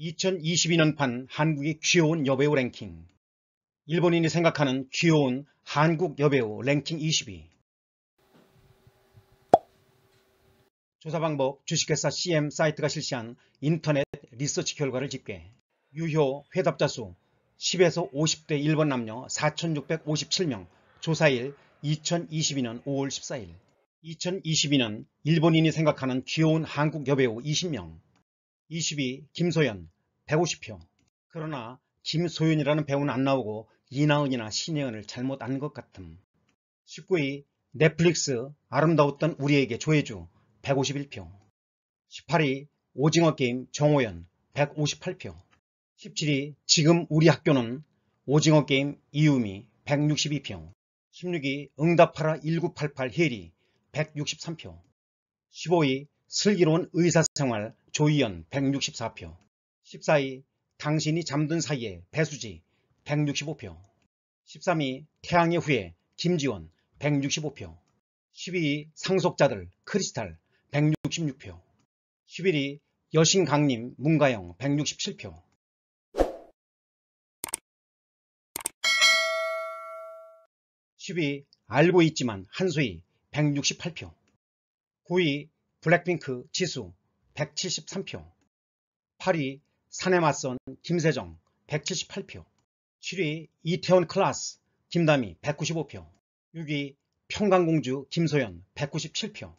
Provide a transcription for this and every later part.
2022년판 한국의 귀여운 여배우 랭킹 일본인이 생각하는 귀여운 한국 여배우 랭킹 22 조사 방법 주식회사 CM 사이트가 실시한 인터넷 리서치 결과를 집계 유효 회답자 수 10에서 50대 일본 남녀 4,657명 조사일 2022년 5월 14일 2022년 일본인이 생각하는 귀여운 한국 여배우 20명 22. 김소연 150표 그러나 김소연이라는 배우는 안 나오고 이나은이나 신혜은을 잘못 안 것 같음. 19위 넷플릭스 아름다웠던 우리에게 조혜주 151표 18위 오징어게임 정호연 158표 17위 지금 우리 학교는 오징어게임 이유미 162표 16위 응답하라 1988 혜리 163표 15위 슬기로운 의사생활 조희연 164표 14위 당신이 잠든 사이에 배수지 165표 13위 태양의 후예 김지원 165표 12위 상속자들 크리스탈 166표 11위 여신 강림 문가영 167표 1 0위 알고 있지만 한수희 168표 9위 블랙핑크 지수 173표 8위 산에 맞선 김세정 178표 7위 이태원 클라스 김다미 195표 6위 평강공주 김소연 197표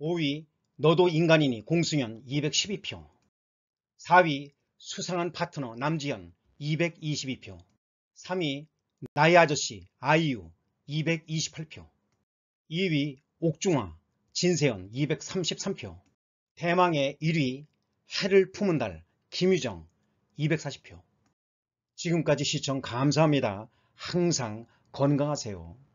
5위 너도 인간이니 공승현 212표 4위 수상한 파트너 남지현 222표 3위 나의 아저씨 아이유 228표 2위 옥중화 진세현 233표 대망의 1위 해를 품은 달 김유정 240표 지금까지 시청 감사합니다. 항상 건강하세요.